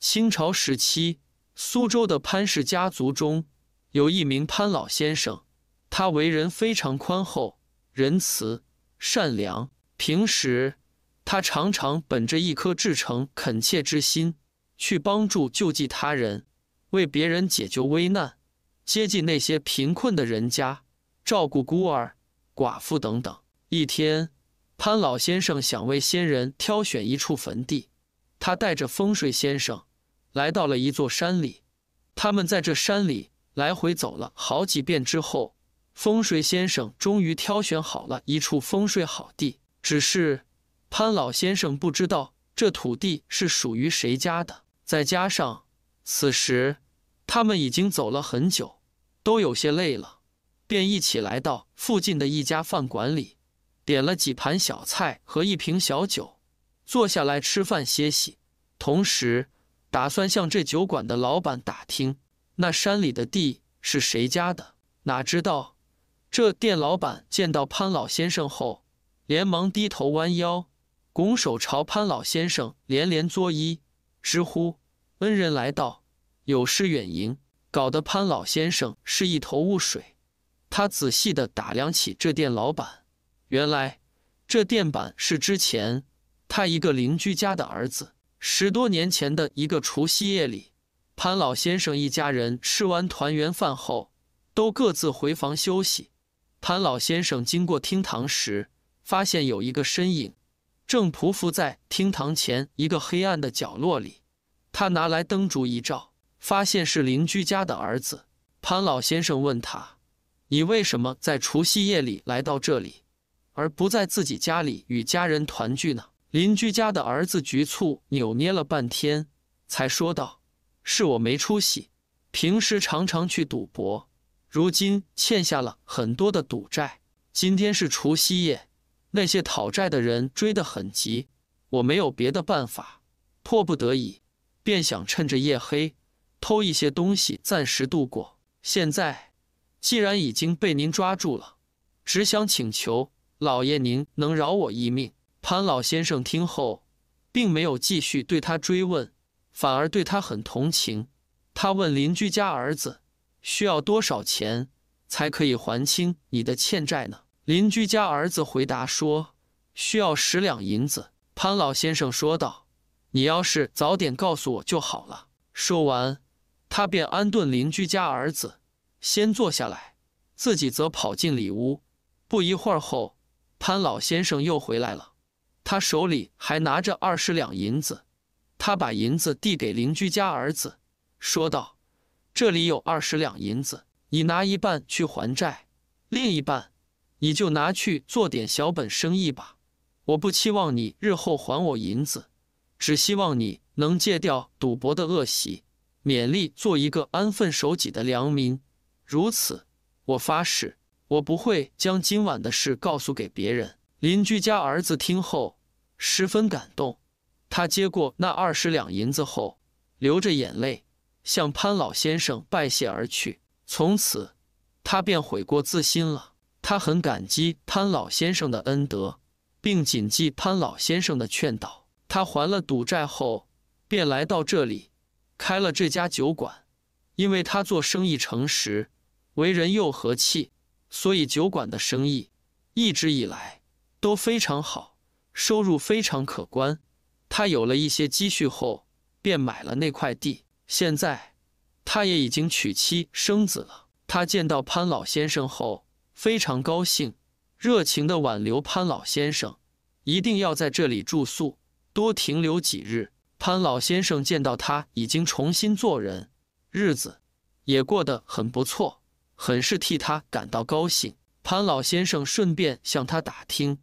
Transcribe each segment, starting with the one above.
清朝时期，苏州的潘氏家族中有一名潘老先生，他为人非常宽厚、仁慈、善良。平时，他常常本着一颗至诚恳切之心，去帮助救济他人，为别人解救危难，接济那些贫困的人家，照顾孤儿、寡妇等等。一天，潘老先生想为先人挑选一处坟地，他带着风水先生。来到了一座山里，他们在这山里来回走了好几遍之后，风水先生终于挑选好了一处风水好地。只是潘老先生不知道这土地是属于谁家的，再加上此时他们已经走了很久，都有些累了，便一起来到附近的一家饭馆里，点了几盘小菜和一瓶小酒，坐下来吃饭歇息，同时。打算向这酒馆的老板打听那山里的地是谁家的，哪知道这店老板见到潘老先生后，连忙低头弯腰，拱手朝潘老先生连连作揖，直呼“恩人来到，有失远迎”，搞得潘老先生是一头雾水。他仔细地打量起这店老板，原来这店板是之前他一个邻居家的儿子。十多年前的一个除夕夜里，潘老先生一家人吃完团圆饭后，都各自回房休息。潘老先生经过厅堂时，发现有一个身影正匍匐在厅堂前一个黑暗的角落里。他拿来灯烛一照，发现是邻居家的儿子。潘老先生问他：“你为什么在除夕夜里来到这里，而不在自己家里与家人团聚呢？”邻居家的儿子局促扭捏了半天，才说道：“是我没出息，平时常常去赌博，如今欠下了很多的赌债。今天是除夕夜，那些讨债的人追得很急，我没有别的办法，迫不得已，便想趁着夜黑偷一些东西，暂时度过。现在既然已经被您抓住了，只想请求老爷您能饶我一命。”潘老先生听后，并没有继续对他追问，反而对他很同情。他问邻居家儿子：“需要多少钱才可以还清你的欠债呢？”邻居家儿子回答说：“需要十两银子。”潘老先生说道：“你要是早点告诉我就好了。”说完，他便安顿邻居家儿子先坐下来，自己则跑进里屋。不一会儿后，潘老先生又回来了。他手里还拿着二十两银子，他把银子递给邻居家儿子，说道：“这里有二十两银子，你拿一半去还债，另一半你就拿去做点小本生意吧。我不期望你日后还我银子，只希望你能戒掉赌博的恶习，勉力做一个安分守己的良民。如此，我发誓，我不会将今晚的事告诉给别人。”邻居家儿子听后十分感动，他接过那二十两银子后，流着眼泪向潘老先生拜谢而去。从此，他便悔过自新了。他很感激潘老先生的恩德，并谨记潘老先生的劝导。他还了赌债后，便来到这里，开了这家酒馆。因为他做生意诚实，为人又和气，所以酒馆的生意一直以来。都非常好，收入非常可观。他有了一些积蓄后，便买了那块地。现在他也已经娶妻生子了。他见到潘老先生后，非常高兴，热情地挽留潘老先生，一定要在这里住宿，多停留几日。潘老先生见到他已经重新做人，日子也过得很不错，很是替他感到高兴。潘老先生顺便向他打听。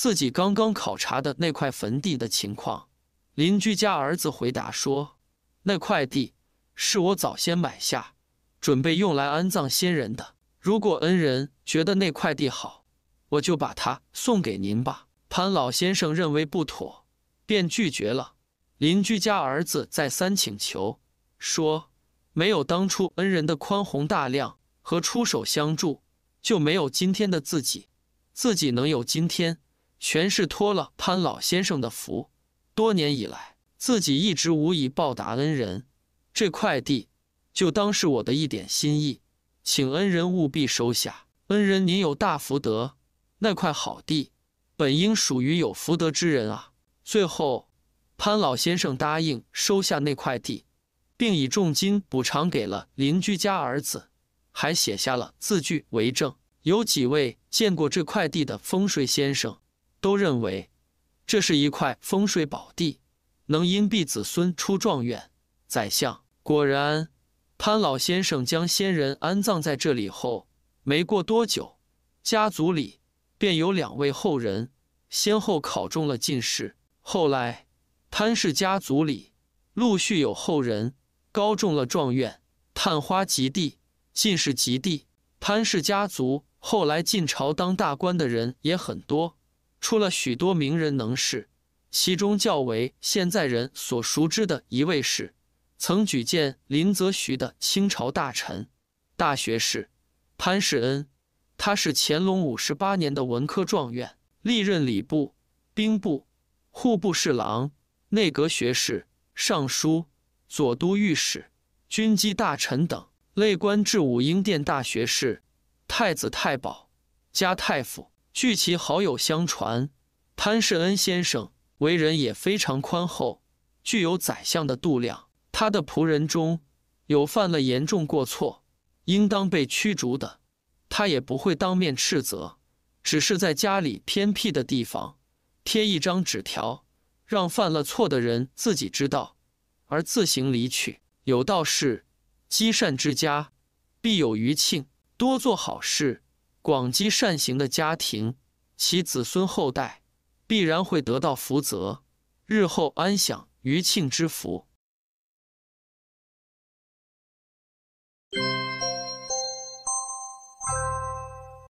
自己刚刚考察的那块坟地的情况，邻居家儿子回答说：“那块地是我早先买下，准备用来安葬先人的。如果恩人觉得那块地好，我就把它送给您吧。”潘老先生认为不妥，便拒绝了。邻居家儿子再三请求，说：“没有当初恩人的宽宏大量和出手相助，就没有今天的自己。自己能有今天。”全是托了潘老先生的福，多年以来自己一直无以报答恩人，这块地就当是我的一点心意，请恩人务必收下。恩人您有大福德，那块好地本应属于有福德之人啊。最后，潘老先生答应收下那块地，并以重金补偿给了邻居家儿子，还写下了字据为证。有几位见过这块地的风水先生？都认为，这是一块风水宝地，能荫庇子孙出状元、宰相。果然，潘老先生将先人安葬在这里后，没过多久，家族里便有两位后人先后考中了进士。后来，潘氏家族里陆续有后人高中了状元、探花及第、进士及第。潘氏家族后来进朝当大官的人也很多。出了许多名人能士，其中较为现在人所熟知的一位是曾举荐林则徐的清朝大臣、大学士潘世恩。他是乾隆五十八年的文科状元，历任礼部、兵部、户部侍郎、内阁学士、尚书、左都御史、军机大臣等，累官至武英殿大学士、太子太保、加太傅。据其好友相传，潘世恩先生为人也非常宽厚，具有宰相的度量。他的仆人中有犯了严重过错，应当被驱逐的，他也不会当面斥责，只是在家里偏僻的地方贴一张纸条，让犯了错的人自己知道，而自行离去。有道是，积善之家，必有余庆。多做好事。广积善行的家庭，其子孙后代必然会得到福泽，日后安享余庆之福。